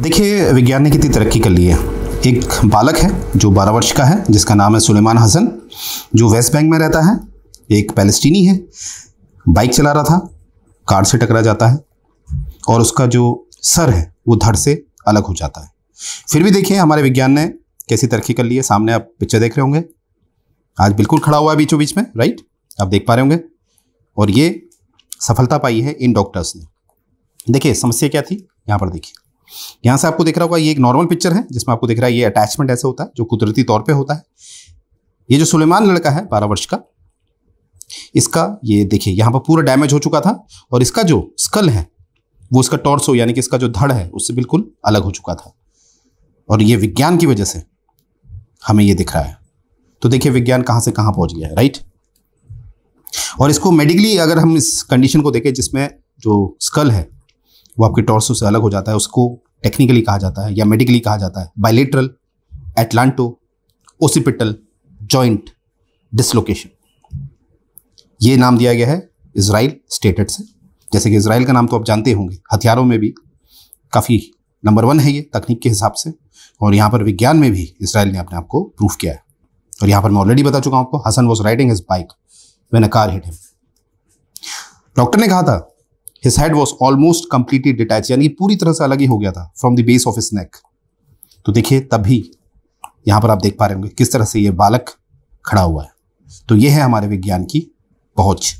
देखिए विज्ञान ने कितनी तरक्की कर ली है एक बालक है जो 12 वर्ष का है जिसका नाम है सुलेमान हसन जो वेस्ट बैंक में रहता है एक पैलेस्टीनी है बाइक चला रहा था कार से टकरा जाता है और उसका जो सर है वो धड़ से अलग हो जाता है फिर भी देखिए हमारे विज्ञान ने कैसी तरक्की कर ली है सामने आप पिक्चर देख रहे होंगे आज बिल्कुल खड़ा हुआ है बीचों बीच में राइट आप देख पा रहे होंगे और ये सफलता पाई है इन डॉक्टर्स ने देखिए समस्या क्या थी यहाँ पर देखिए यहाँ से आपको दिख रहा होगा ये एक नॉर्मल पिक्चर है जिसमें आपको दिख रहा है ये अटैचमेंट ऐसे होता है जो कुदरती तौर पे होता है ये जो सुलेमान लड़का है बारह वर्ष का इसका ये देखिए यहाँ पर पूरा डैमेज हो चुका था और इसका जो स्कल है वो इसका टॉर्सो यानी कि इसका जो धड़ है उससे बिल्कुल अलग हो चुका था और ये विज्ञान की वजह से हमें ये दिख रहा है तो देखिए विज्ञान कहाँ से कहाँ पहुँच गया है राइट और इसको मेडिकली अगर हम इस कंडीशन को देखें जिसमें जो स्कल है वो आपके टॉर्सो से अलग हो जाता है उसको टेक्निकली कहा जाता है या मेडिकली कहा जाता है bilateral atlanto occipital joint dislocation ये नाम दिया गया है इसराइल स्टेटेड से जैसे कि इसराइल का नाम तो आप जानते होंगे हथियारों में भी काफ़ी नंबर वन है ये तकनीक के हिसाब से और यहाँ पर विज्ञान में भी इसराइल ने अपने आप को प्रूफ किया है और यहाँ पर मैं ऑलरेडी बता चुका हूँ आपको Hasan was riding his bike when a car hit him doctor ने कहा था his head was almost completely detach यानी पूरी तरह से अलग ही हो गया था from the base of his neck तो देखिए तभी यहां पर आप देख पा रहे होंगे किस तरह से ये बालक खड़ा हुआ है तो ये है हमारे विज्ञान की पहुंच